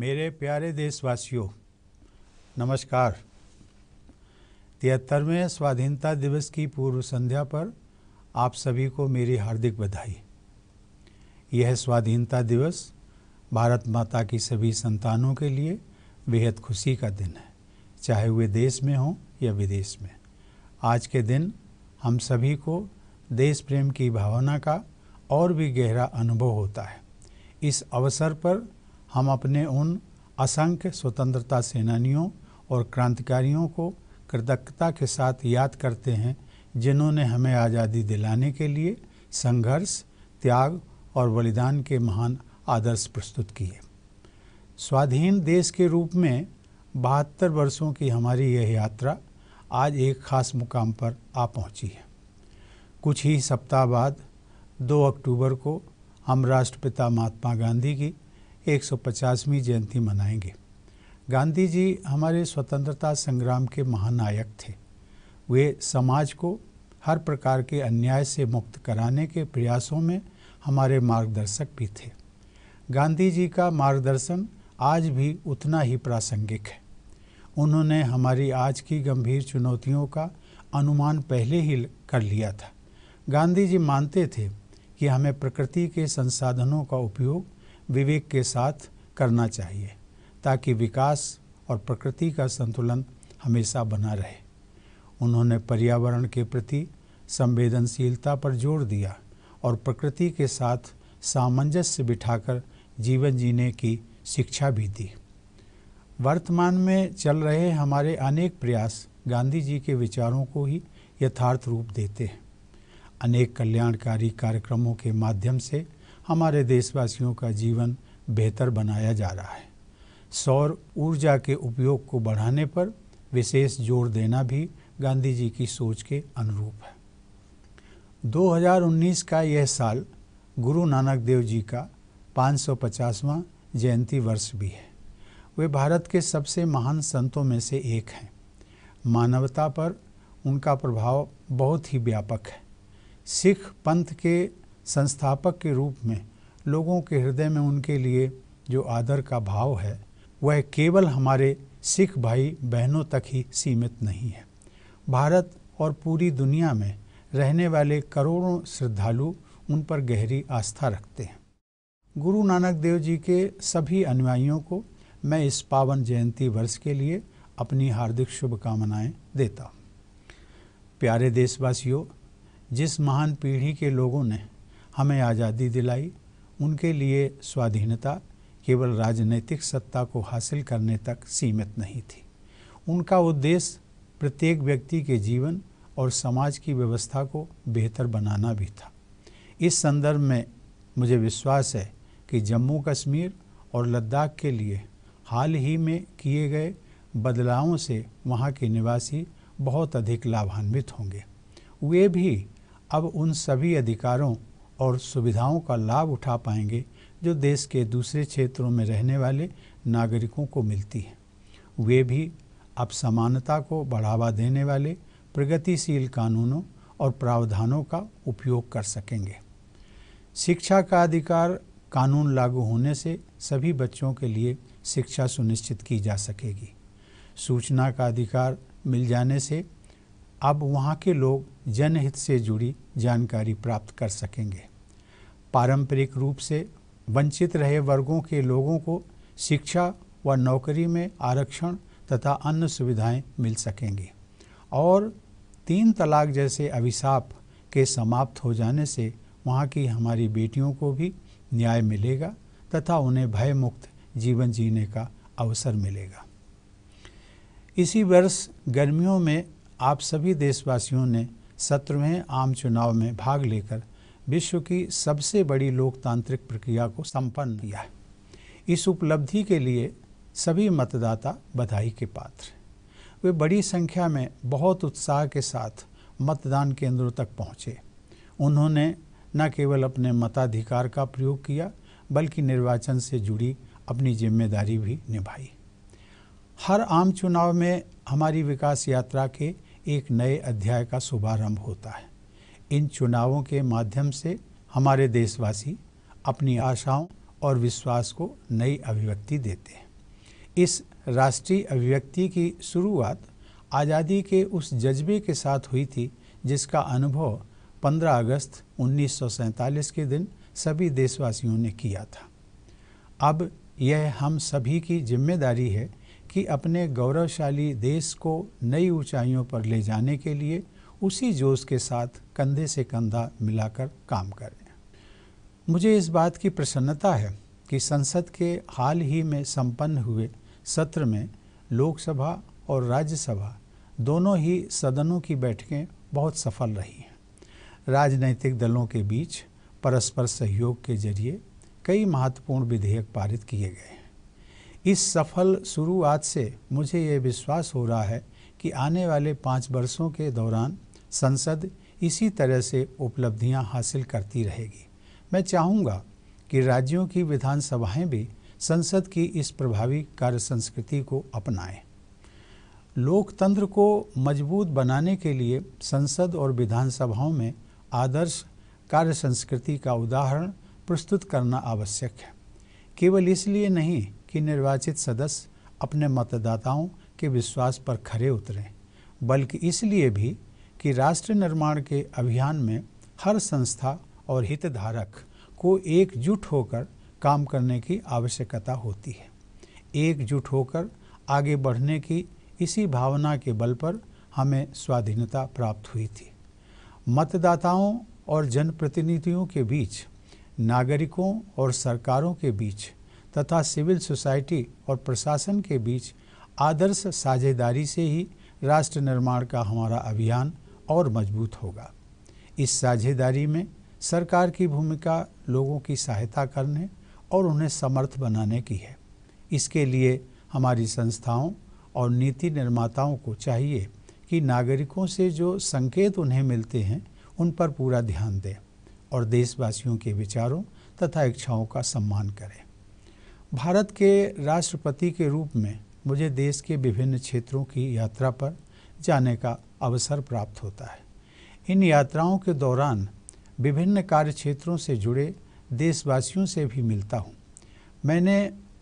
मेरे प्यारे देशवासियों नमस्कार तिहत्तरवें स्वाधीनता दिवस की पूर्व संध्या पर आप सभी को मेरी हार्दिक बधाई यह स्वाधीनता दिवस भारत माता की सभी संतानों के लिए बेहद खुशी का दिन है चाहे वे देश में हों या विदेश में आज के दिन हम सभी को देश प्रेम की भावना का और भी गहरा अनुभव होता है इस अवसर पर हम अपने उन असंख्य स्वतंत्रता सेनानियों और क्रांतिकारियों को कृतज्ञता के साथ याद करते हैं जिन्होंने हमें आज़ादी दिलाने के लिए संघर्ष त्याग और बलिदान के महान आदर्श प्रस्तुत किए स्वाधीन देश के रूप में बहत्तर वर्षों की हमारी यह यात्रा आज एक खास मुकाम पर आ पहुंची है कुछ ही सप्ताह बाद 2 अक्टूबर को हम राष्ट्रपिता महात्मा गांधी की 150वीं जयंती मनाएंगे गांधी जी हमारे स्वतंत्रता संग्राम के महानायक थे वे समाज को हर प्रकार के अन्याय से मुक्त कराने के प्रयासों में हमारे मार्गदर्शक भी थे गांधी जी का मार्गदर्शन आज भी उतना ही प्रासंगिक है उन्होंने हमारी आज की गंभीर चुनौतियों का अनुमान पहले ही कर लिया था गांधी जी मानते थे कि हमें प्रकृति के संसाधनों का उपयोग विवेक के साथ करना चाहिए ताकि विकास और प्रकृति का संतुलन हमेशा बना रहे उन्होंने पर्यावरण के प्रति संवेदनशीलता पर जोर दिया और प्रकृति के साथ सामंजस्य बिठाकर जीवन जीने की शिक्षा भी दी वर्तमान में चल रहे हमारे अनेक प्रयास गांधी जी के विचारों को ही यथार्थ रूप देते हैं अनेक कल्याणकारी कार्यक्रमों के माध्यम से हमारे देशवासियों का जीवन बेहतर बनाया जा रहा है सौर ऊर्जा के उपयोग को बढ़ाने पर विशेष जोर देना भी गांधी जी की सोच के अनुरूप है 2019 का यह साल गुरु नानक देव जी का 550वां जयंती वर्ष भी है वे भारत के सबसे महान संतों में से एक हैं मानवता पर उनका प्रभाव बहुत ही व्यापक है सिख पंथ के संस्थापक के रूप में लोगों के हृदय में उनके लिए जो आदर का भाव है वह केवल हमारे सिख भाई बहनों तक ही सीमित नहीं है भारत और पूरी दुनिया में रहने वाले करोड़ों श्रद्धालु उन पर गहरी आस्था रखते हैं गुरु नानक देव जी के सभी अनुयायियों को मैं इस पावन जयंती वर्ष के लिए अपनी हार्दिक शुभकामनाएं देता हूँ प्यारे देशवासियों जिस महान पीढ़ी के लोगों ने हमें आज़ादी दिलाई उनके लिए स्वाधीनता केवल राजनीतिक सत्ता को हासिल करने तक सीमित नहीं थी उनका उद्देश्य प्रत्येक व्यक्ति के जीवन और समाज की व्यवस्था को बेहतर बनाना भी था इस संदर्भ में मुझे विश्वास है कि जम्मू कश्मीर और लद्दाख के लिए हाल ही में किए गए बदलावों से वहाँ के निवासी बहुत अधिक लाभान्वित होंगे वे भी अब उन सभी अधिकारों और सुविधाओं का लाभ उठा पाएंगे जो देश के दूसरे क्षेत्रों में रहने वाले नागरिकों को मिलती है वे भी अब समानता को बढ़ावा देने वाले प्रगतिशील कानूनों और प्रावधानों का उपयोग कर सकेंगे शिक्षा का अधिकार कानून लागू होने से सभी बच्चों के लिए शिक्षा सुनिश्चित की जा सकेगी सूचना का अधिकार मिल जाने से अब वहाँ के लोग जनहित से जुड़ी जानकारी प्राप्त कर सकेंगे पारंपरिक रूप से वंचित रहे वर्गों के लोगों को शिक्षा व नौकरी में आरक्षण तथा अन्य सुविधाएं मिल सकेंगी और तीन तलाक जैसे अभिशाप के समाप्त हो जाने से वहाँ की हमारी बेटियों को भी न्याय मिलेगा तथा उन्हें भयमुक्त जीवन जीने का अवसर मिलेगा इसी वर्ष गर्मियों में आप सभी देशवासियों ने सत्रहवें आम चुनाव में भाग लेकर विश्व की सबसे बड़ी लोकतांत्रिक प्रक्रिया को संपन्न किया है इस उपलब्धि के लिए सभी मतदाता बधाई के पात्र वे बड़ी संख्या में बहुत उत्साह के साथ मतदान केंद्रों तक पहुँचे उन्होंने न केवल अपने मताधिकार का प्रयोग किया बल्कि निर्वाचन से जुड़ी अपनी जिम्मेदारी भी निभाई हर आम चुनाव में हमारी विकास यात्रा के एक नए अध्याय का शुभारंभ होता है इन चुनावों के माध्यम से हमारे देशवासी अपनी आशाओं और विश्वास को नई अभिव्यक्ति देते हैं इस राष्ट्रीय अभिव्यक्ति की शुरुआत आज़ादी के उस जज्बे के साथ हुई थी जिसका अनुभव 15 अगस्त उन्नीस के दिन सभी देशवासियों ने किया था अब यह हम सभी की जिम्मेदारी है कि अपने गौरवशाली देश को नई ऊंचाइयों पर ले जाने के लिए उसी जोश के साथ कंधे से कंधा मिलाकर काम कर मुझे इस बात की प्रसन्नता है कि संसद के हाल ही में संपन्न हुए सत्र में लोकसभा और राज्यसभा दोनों ही सदनों की बैठकें बहुत सफल रही हैं राजनैतिक दलों के बीच परस्पर सहयोग के जरिए कई महत्वपूर्ण विधेयक पारित किए गए हैं इस सफल शुरुआत से मुझे ये विश्वास हो रहा है कि आने वाले पाँच वर्षों के दौरान संसद इसी तरह से उपलब्धियां हासिल करती रहेगी मैं चाहूँगा कि राज्यों की विधानसभाएं भी संसद की इस प्रभावी कार्य संस्कृति को अपनाएं लोकतंत्र को मजबूत बनाने के लिए संसद और विधानसभाओं में आदर्श कार्य संस्कृति का उदाहरण प्रस्तुत करना आवश्यक है केवल इसलिए नहीं कि निर्वाचित सदस्य अपने मतदाताओं के विश्वास पर खरे उतरें बल्कि इसलिए भी कि राष्ट्र निर्माण के अभियान में हर संस्था और हितधारक को एकजुट होकर काम करने की आवश्यकता होती है एकजुट होकर आगे बढ़ने की इसी भावना के बल पर हमें स्वाधीनता प्राप्त हुई थी मतदाताओं और जनप्रतिनिधियों के बीच नागरिकों और सरकारों के बीच तथा सिविल सोसाइटी और प्रशासन के बीच आदर्श साझेदारी से ही राष्ट्र निर्माण का हमारा अभियान और मजबूत होगा इस साझेदारी में सरकार की भूमिका लोगों की सहायता करने और उन्हें समर्थ बनाने की है इसके लिए हमारी संस्थाओं और नीति निर्माताओं को चाहिए कि नागरिकों से जो संकेत उन्हें मिलते हैं उन पर पूरा ध्यान दें और देशवासियों के विचारों तथा इच्छाओं का सम्मान करें भारत के राष्ट्रपति के रूप में मुझे देश के विभिन्न क्षेत्रों की यात्रा पर जाने का अवसर प्राप्त होता है इन यात्राओं के दौरान विभिन्न कार्य क्षेत्रों से जुड़े देशवासियों से भी मिलता हूँ मैंने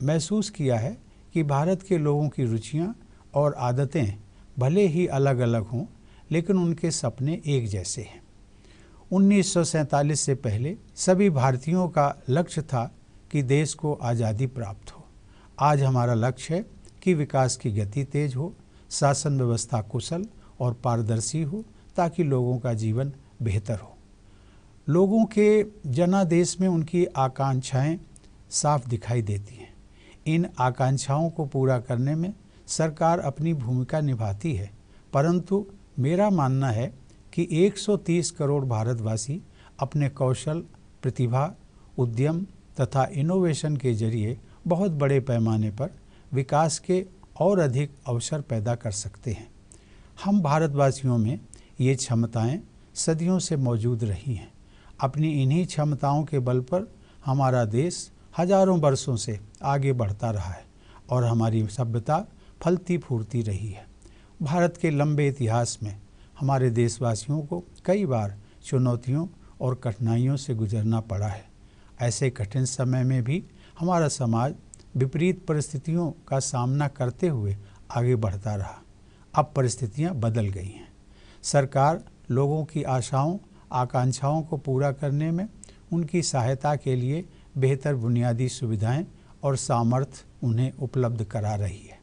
महसूस किया है कि भारत के लोगों की रुचियाँ और आदतें भले ही अलग अलग हों लेकिन उनके सपने एक जैसे हैं उन्नीस से पहले सभी भारतीयों का लक्ष्य था कि देश को आज़ादी प्राप्त हो आज हमारा लक्ष्य है कि विकास की गति तेज हो शासन व्यवस्था कुशल और पारदर्शी हो ताकि लोगों का जीवन बेहतर हो लोगों के जनादेश में उनकी आकांक्षाएं साफ दिखाई देती हैं इन आकांक्षाओं को पूरा करने में सरकार अपनी भूमिका निभाती है परंतु मेरा मानना है कि 130 करोड़ भारतवासी अपने कौशल प्रतिभा उद्यम तथा इनोवेशन के जरिए बहुत बड़े पैमाने पर विकास के और अधिक अवसर पैदा कर सकते हैं हम भारतवासियों में ये क्षमताएं सदियों से मौजूद रही हैं अपनी इन्हीं क्षमताओं के बल पर हमारा देश हजारों वर्षों से आगे बढ़ता रहा है और हमारी सभ्यता फलती फूरती रही है भारत के लंबे इतिहास में हमारे देशवासियों को कई बार चुनौतियों और कठिनाइयों से गुजरना पड़ा है ऐसे कठिन समय में भी हमारा समाज विपरीत परिस्थितियों का सामना करते हुए आगे बढ़ता रहा अब परिस्थितियां बदल गई हैं सरकार लोगों की आशाओं आकांक्षाओं को पूरा करने में उनकी सहायता के लिए बेहतर बुनियादी सुविधाएं और सामर्थ्य उन्हें उपलब्ध करा रही है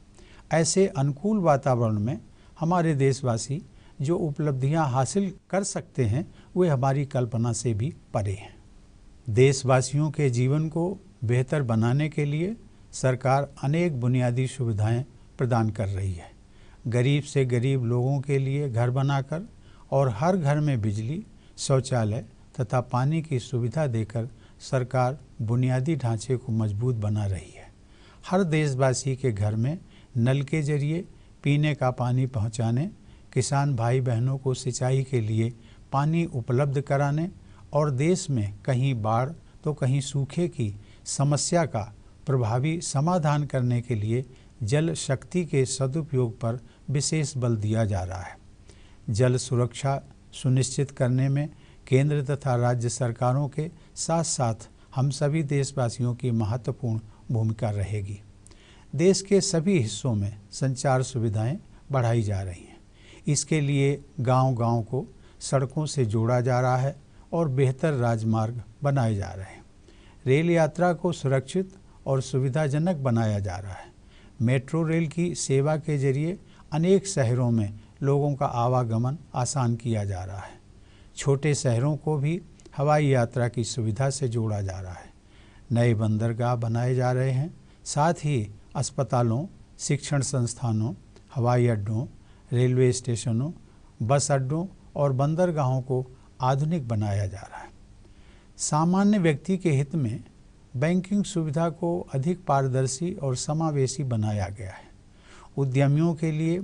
ऐसे अनुकूल वातावरण में हमारे देशवासी जो उपलब्धियां हासिल कर सकते हैं वे हमारी कल्पना से भी परे हैं देशवासियों के जीवन को बेहतर बनाने के लिए सरकार अनेक बुनियादी सुविधाएं प्रदान कर रही है गरीब से गरीब लोगों के लिए घर बनाकर और हर घर में बिजली शौचालय तथा पानी की सुविधा देकर सरकार बुनियादी ढांचे को मजबूत बना रही है हर देशवासी के घर में नल के जरिए पीने का पानी पहुंचाने, किसान भाई बहनों को सिंचाई के लिए पानी उपलब्ध कराने और देश में कहीं बाढ़ तो कहीं सूखे की समस्या का प्रभावी समाधान करने के लिए जल शक्ति के सदुपयोग पर विशेष बल दिया जा रहा है जल सुरक्षा सुनिश्चित करने में केंद्र तथा राज्य सरकारों के साथ साथ हम सभी देशवासियों की महत्वपूर्ण भूमिका रहेगी देश के सभी हिस्सों में संचार सुविधाएं बढ़ाई जा रही हैं इसके लिए गांव-गांव को सड़कों से जोड़ा जा रहा है और बेहतर राजमार्ग बनाए जा रहे हैं रेल यात्रा को सुरक्षित और सुविधाजनक बनाया जा रहा है मेट्रो रेल की सेवा के जरिए अनेक शहरों में लोगों का आवागमन आसान किया जा रहा है छोटे शहरों को भी हवाई यात्रा की सुविधा से जोड़ा जा रहा है नए बंदरगाह बनाए जा रहे हैं साथ ही अस्पतालों शिक्षण संस्थानों हवाई अड्डों रेलवे स्टेशनों बस अड्डों और बंदरगाहों को आधुनिक बनाया जा रहा है सामान्य व्यक्ति के हित में बैंकिंग सुविधा को अधिक पारदर्शी और समावेशी बनाया गया है उद्यमियों के लिए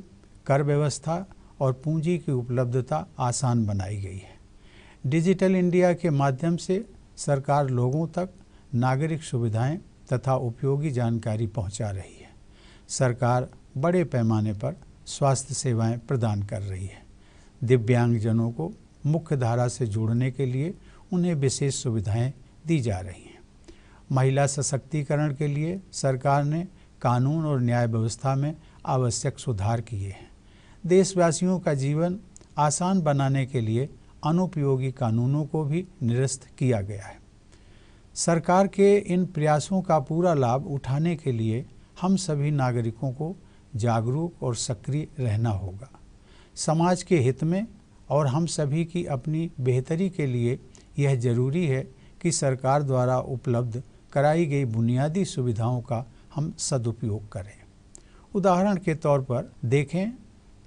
कर व्यवस्था और पूंजी की उपलब्धता आसान बनाई गई है डिजिटल इंडिया के माध्यम से सरकार लोगों तक नागरिक सुविधाएं तथा उपयोगी जानकारी पहुंचा रही है सरकार बड़े पैमाने पर स्वास्थ्य सेवाएं प्रदान कर रही है दिव्यांगजनों को मुख्य धारा से जोड़ने के लिए उन्हें विशेष सुविधाएं दी जा रही हैं महिला सशक्तिकरण के लिए सरकार ने कानून और न्याय व्यवस्था में आवश्यक सुधार किए हैं देशवासियों का जीवन आसान बनाने के लिए अनुपयोगी कानूनों को भी निरस्त किया गया है सरकार के इन प्रयासों का पूरा लाभ उठाने के लिए हम सभी नागरिकों को जागरूक और सक्रिय रहना होगा समाज के हित में और हम सभी की अपनी बेहतरी के लिए यह जरूरी है कि सरकार द्वारा उपलब्ध कराई गई बुनियादी सुविधाओं का हम सदुपयोग करें उदाहरण के तौर पर देखें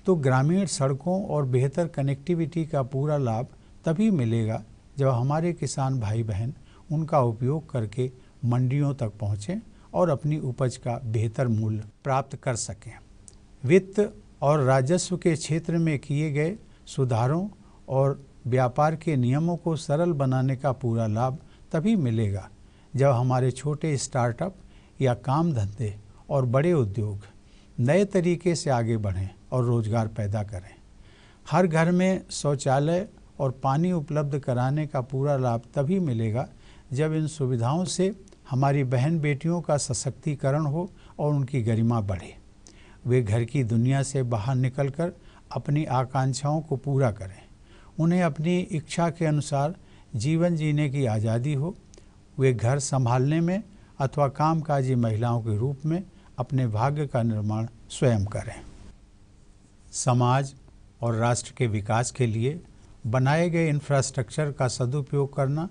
तो ग्रामीण सड़कों और बेहतर कनेक्टिविटी का पूरा लाभ तभी मिलेगा जब हमारे किसान भाई बहन उनका उपयोग करके मंडियों तक पहुँचें और अपनी उपज का बेहतर मूल्य प्राप्त कर सकें वित्त और राजस्व के क्षेत्र में किए गए सुधारों और व्यापार के नियमों को सरल बनाने का पूरा लाभ तभी मिलेगा जब हमारे छोटे स्टार्टअप या काम धंधे और बड़े उद्योग नए तरीके से आगे बढ़ें और रोज़गार पैदा करें हर घर में शौचालय और पानी उपलब्ध कराने का पूरा लाभ तभी मिलेगा जब इन सुविधाओं से हमारी बहन बेटियों का सशक्तिकरण हो और उनकी गरिमा बढ़े वे घर की दुनिया से बाहर निकलकर अपनी आकांक्षाओं को पूरा करें उन्हें अपनी इच्छा के अनुसार जीवन जीने की आज़ादी हो वे घर संभालने में अथवा कामकाजी महिलाओं के रूप में अपने भाग्य का निर्माण स्वयं करें समाज और राष्ट्र के विकास के लिए बनाए गए इंफ्रास्ट्रक्चर का सदुपयोग करना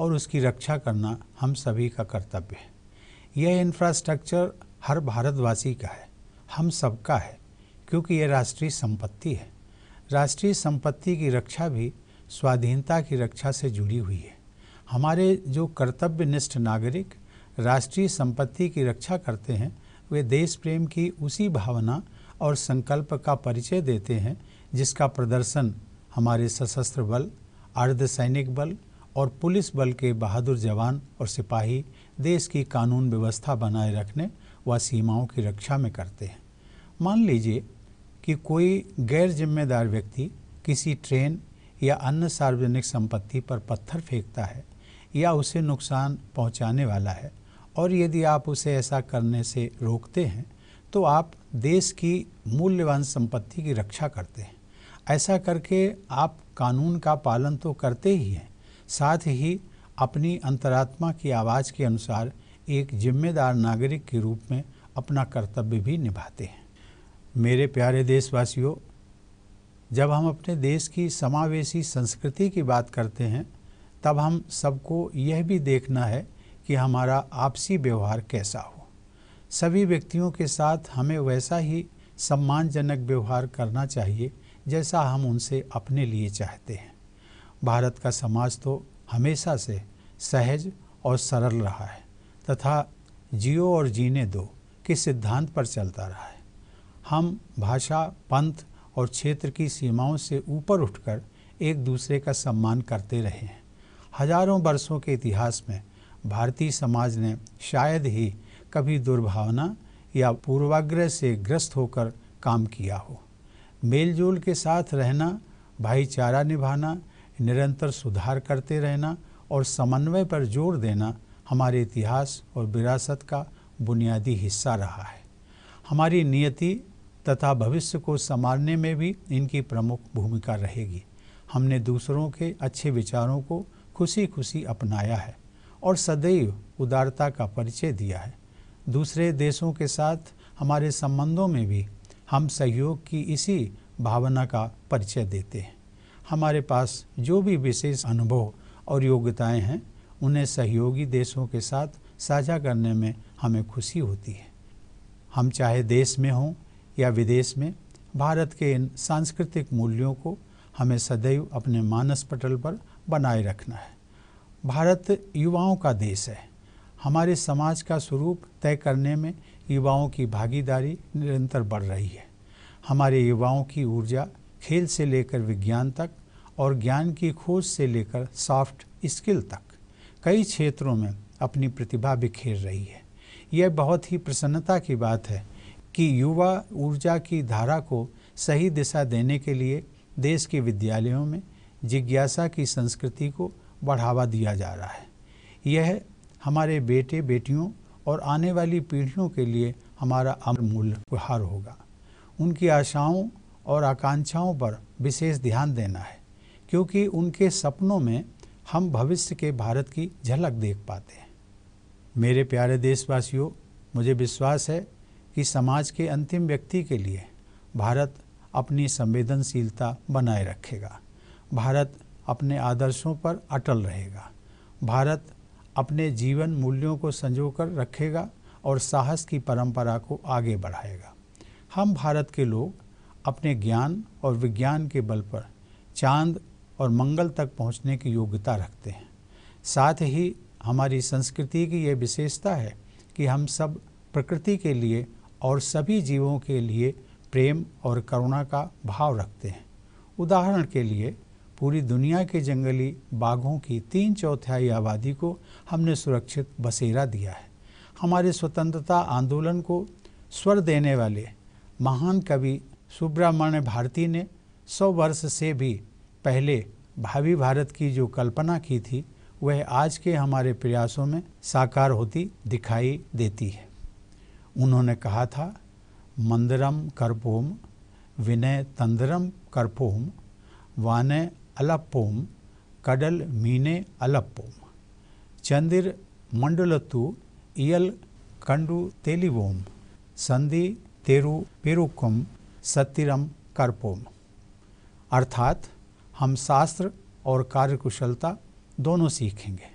और उसकी रक्षा करना हम सभी का कर्तव्य है यह इंफ्रास्ट्रक्चर हर भारतवासी का है हम सबका है क्योंकि यह राष्ट्रीय संपत्ति है राष्ट्रीय संपत्ति की रक्षा भी स्वाधीनता की रक्षा से जुड़ी हुई है हमारे जो कर्तव्यनिष्ठ नागरिक राष्ट्रीय संपत्ति की रक्षा करते हैं वे देश प्रेम की उसी भावना और संकल्प का परिचय देते हैं जिसका प्रदर्शन हमारे सशस्त्र बल अर्धसैनिक बल और पुलिस बल के बहादुर जवान और सिपाही देश की कानून व्यवस्था बनाए रखने व सीमाओं की रक्षा में करते हैं मान लीजिए कि कोई गैर जिम्मेदार व्यक्ति किसी ट्रेन या अन्य सार्वजनिक संपत्ति पर पत्थर फेंकता है या उसे नुकसान पहुंचाने वाला है और यदि आप उसे ऐसा करने से रोकते हैं तो आप देश की मूल्यवान संपत्ति की रक्षा करते हैं ऐसा करके आप कानून का पालन तो करते ही हैं साथ ही अपनी अंतरात्मा की आवाज़ के अनुसार एक जिम्मेदार नागरिक के रूप में अपना कर्तव्य भी निभाते हैं मेरे प्यारे देशवासियों जब हम अपने देश की समावेशी संस्कृति की बात करते हैं तब हम सबको यह भी देखना है कि हमारा आपसी व्यवहार कैसा हो सभी व्यक्तियों के साथ हमें वैसा ही सम्मानजनक व्यवहार करना चाहिए जैसा हम उनसे अपने लिए चाहते हैं भारत का समाज तो हमेशा से सहज और सरल रहा है तथा जियो और जीने दो के सिद्धांत पर चलता रहा है हम भाषा पंथ और क्षेत्र की सीमाओं से ऊपर उठकर एक दूसरे का सम्मान करते रहे हैं हजारों वर्षों के इतिहास में भारतीय समाज ने शायद ही कभी दुर्भावना या पूर्वाग्रह से ग्रस्त होकर काम किया हो मेलजोल के साथ रहना भाईचारा निभाना निरंतर सुधार करते रहना और समन्वय पर जोर देना हमारे इतिहास और विरासत का बुनियादी हिस्सा रहा है हमारी नियति तथा भविष्य को संवारने में भी इनकी प्रमुख भूमिका रहेगी हमने दूसरों के अच्छे विचारों को खुशी खुशी अपनाया है और सदैव उदारता का परिचय दिया है दूसरे देशों के साथ हमारे संबंधों में भी हम सहयोग की इसी भावना का परिचय देते हैं हमारे पास जो भी विशेष अनुभव और योग्यताएं हैं उन्हें सहयोगी देशों के साथ साझा करने में हमें खुशी होती है हम चाहे देश में हों या विदेश में भारत के इन सांस्कृतिक मूल्यों को हमें सदैव अपने मानस पटल पर बनाए रखना है भारत युवाओं का देश है हमारे समाज का स्वरूप तय करने में युवाओं की भागीदारी निरंतर बढ़ रही है हमारे युवाओं की ऊर्जा खेल से लेकर विज्ञान तक और ज्ञान की खोज से लेकर सॉफ्ट स्किल तक कई क्षेत्रों में अपनी प्रतिभा बिखेर रही है यह बहुत ही प्रसन्नता की बात है कि युवा ऊर्जा की धारा को सही दिशा देने के लिए देश के विद्यालयों में जिज्ञासा की संस्कृति को बढ़ावा दिया जा रहा है यह हमारे बेटे बेटियों और आने वाली पीढ़ियों के लिए हमारा अमूल उपहार होगा उनकी आशाओं और आकांक्षाओं पर विशेष ध्यान देना है क्योंकि उनके सपनों में हम भविष्य के भारत की झलक देख पाते हैं मेरे प्यारे देशवासियों मुझे विश्वास है कि समाज के अंतिम व्यक्ति के लिए भारत अपनी संवेदनशीलता बनाए रखेगा भारत अपने आदर्शों पर अटल रहेगा भारत अपने जीवन मूल्यों को संजोकर रखेगा और साहस की परंपरा को आगे बढ़ाएगा हम भारत के लोग अपने ज्ञान और विज्ञान के बल पर चांद और मंगल तक पहुंचने की योग्यता रखते हैं साथ ही हमारी संस्कृति की यह विशेषता है कि हम सब प्रकृति के लिए और सभी जीवों के लिए प्रेम और करुणा का भाव रखते हैं उदाहरण के लिए पूरी दुनिया के जंगली बाघों की तीन चौथाई आबादी को हमने सुरक्षित बसेरा दिया है हमारे स्वतंत्रता आंदोलन को स्वर देने वाले महान कवि सुब्रमण्य भारती ने सौ वर्ष से भी पहले भावी भारत की जो कल्पना की थी वह आज के हमारे प्रयासों में साकार होती दिखाई देती है उन्होंने कहा था मंदरम कर्पोम विनय तंदरम कर्पोम वाने अलप्पोम कडल मीने அலப்போம் चंदिर मंडलतु इयल कंडु तेलिवोम संधि तेरु पेरुकम सतिरम करपोम अर्थात हम शास्त्र और कार्यकुशलता दोनों सीखेंगे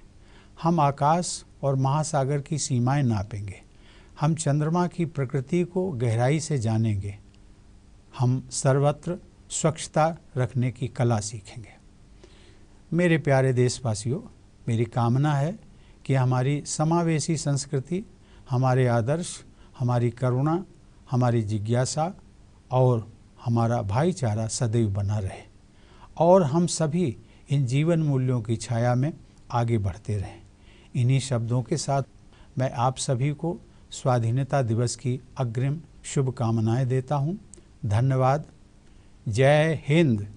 हम आकाश और महासागर की सीमाएं नापेंगे हम चंद्रमा की प्रकृति को गहराई से जानेंगे हम सर्वत्र स्वच्छता रखने की कला सीखेंगे मेरे प्यारे देशवासियों मेरी कामना है कि हमारी समावेशी संस्कृति हमारे आदर्श हमारी करुणा हमारी जिज्ञासा और हमारा भाईचारा सदैव बना रहे और हम सभी इन जीवन मूल्यों की छाया में आगे बढ़ते रहें इन्हीं शब्दों के साथ मैं आप सभी को स्वाधीनता दिवस की अग्रिम शुभकामनाएं देता हूं। धन्यवाद जय हिंद